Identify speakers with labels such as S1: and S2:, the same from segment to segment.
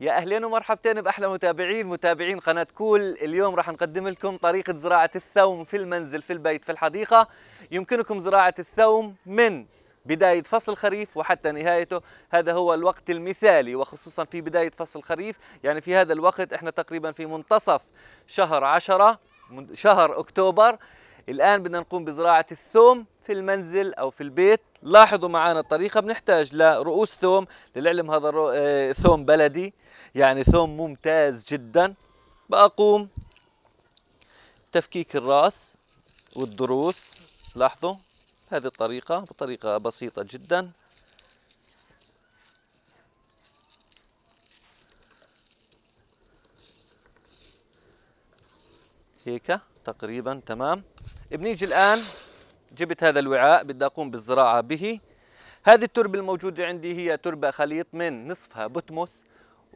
S1: يا اهلين ومرحبتين باحلى متابعين متابعين قناه كول اليوم راح نقدم لكم طريقه زراعه الثوم في المنزل في البيت في الحديقه يمكنكم زراعه الثوم من بداية فصل الخريف وحتى نهايته هذا هو الوقت المثالي وخصوصا في بداية فصل الخريف يعني في هذا الوقت احنا تقريبا في منتصف شهر عشرة شهر أكتوبر الآن بدنا نقوم بزراعة الثوم في المنزل أو في البيت لاحظوا معنا الطريقة بنحتاج لرؤوس ثوم للعلم هذا آه، ثوم بلدي يعني ثوم ممتاز جدا بقوم تفكيك الرأس والضروس لاحظوا هذه الطريقة بطريقة بسيطة جدا هيك تقريبا تمام بنيجي الآن جبت هذا الوعاء بدي أقوم بالزراعة به هذه التربة الموجودة عندي هي تربة خليط من نصفها بتمس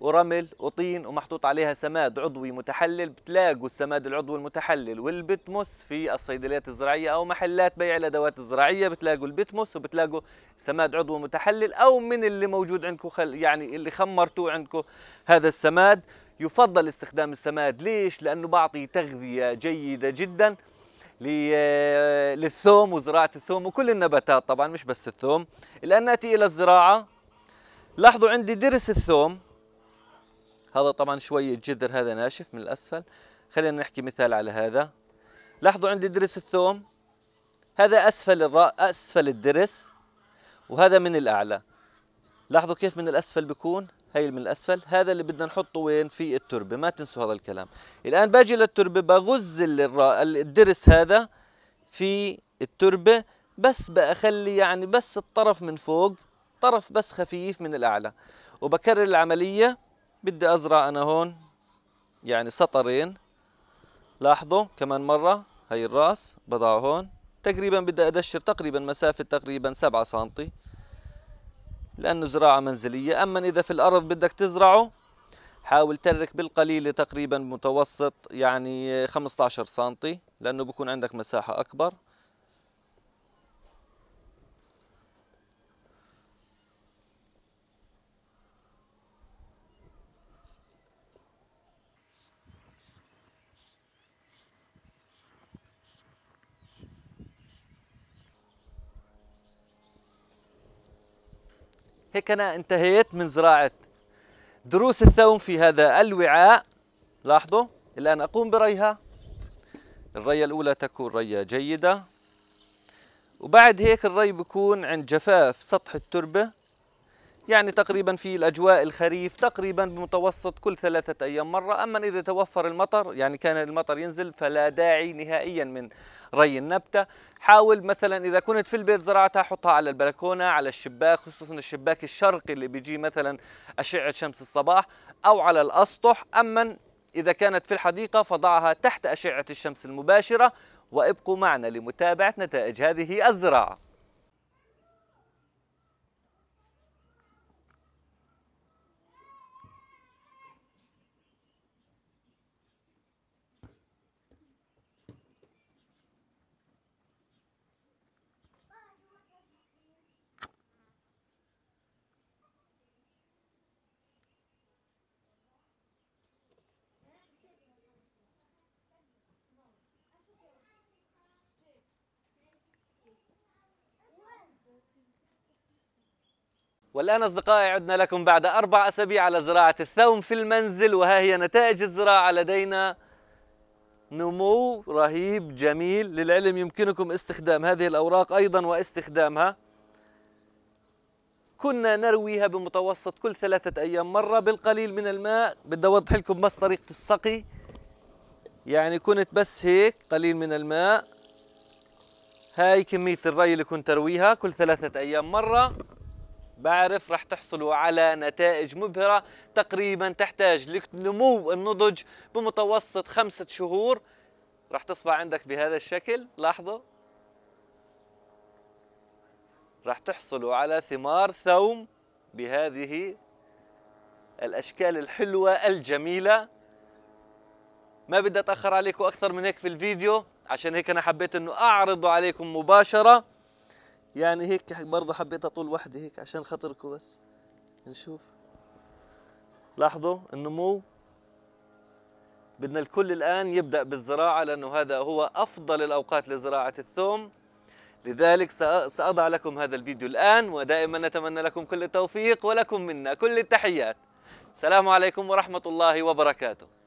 S1: ورمل وطين ومحطوط عليها سماد عضوي متحلل بتلاقوا السماد العضوي المتحلل والبتمس في الصيدليات الزراعية أو محلات بيع الأدوات الزراعية بتلاقوا البتمس وبتلاقوا سماد عضوي متحلل أو من اللي موجود عندكم خل يعني اللي خمرتوه عندكم هذا السماد يفضل استخدام السماد ليش؟ لأنه بعطي تغذية جيدة جداً للثوم وزراعة الثوم وكل النباتات طبعا مش بس الثوم الآن نأتي إلى الزراعة لاحظوا عندي درس الثوم هذا طبعا شوي الجذر هذا ناشف من الأسفل خلينا نحكي مثال على هذا لاحظوا عندي درس الثوم هذا أسفل الرأ... أسفل الدرس وهذا من الأعلى لاحظوا كيف من الأسفل بيكون هي من الاسفل هذا اللي بدنا نحطه وين في التربه ما تنسوا هذا الكلام الان باجي للتربه بغز الدرس هذا في التربه بس بخلي يعني بس الطرف من فوق طرف بس خفيف من الاعلى وبكرر العمليه بدي ازرع انا هون يعني سطرين لاحظوا كمان مره هي الراس بضعه هون تقريبا بدي ادشر تقريبا مسافه تقريبا 7 سم لأنه زراعة منزلية أما إذا في الأرض بدك تزرعه حاول ترك بالقليلة تقريبا متوسط يعني 15 سنتي لأنه بكون عندك مساحة أكبر هيك أنا انتهيت من زراعة دروس الثوم في هذا الوعاء لاحظوا الآن أقوم بريها الرية الأولى تكون رية جيدة وبعد هيك الري بكون عند جفاف سطح التربة يعني تقريبا في الأجواء الخريف تقريبا بمتوسط كل ثلاثة أيام مرة أما إذا توفر المطر يعني كان المطر ينزل فلا داعي نهائيا من ري النبتة حاول مثلا إذا كنت في البيت زرعتها حطها على البلكونة على الشباك خصوصا الشباك الشرقي اللي بيجي مثلا أشعة شمس الصباح أو على الأسطح أما إذا كانت في الحديقة فضعها تحت أشعة الشمس المباشرة وابقوا معنا لمتابعة نتائج هذه الزراعة والآن أصدقائي عدنا لكم بعد أربع أسابيع على زراعة الثوم في المنزل وها هي نتائج الزراعة لدينا نمو رهيب جميل للعلم يمكنكم استخدام هذه الأوراق أيضا واستخدامها كنا نرويها بمتوسط كل ثلاثة أيام مرة بالقليل من الماء بدي أوضح لكم بس طريقة السقي يعني كنت بس هيك قليل من الماء هاي كمية الري اللي كنت أرويها كل ثلاثة أيام مرة بعرف راح تحصلوا على نتائج مبهرة تقريبا تحتاج لنمو النضج بمتوسط خمسة شهور راح تصبح عندك بهذا الشكل لاحظوا راح تحصلوا على ثمار ثوم بهذه الأشكال الحلوة الجميلة ما بدي أتأخر عليكم أكثر من هيك في الفيديو عشان هيك أنا حبيت أنه أعرضه عليكم مباشرة يعني هيك برضه حبيت اطول وحده هيك عشان خاطركم بس نشوف لاحظوا النمو بدنا الكل الآن يبدأ بالزراعة لأنه هذا هو أفضل الأوقات لزراعة الثوم لذلك سأضع لكم هذا الفيديو الآن ودائما نتمنى لكم كل التوفيق ولكم منا كل التحيات السلام عليكم ورحمة الله وبركاته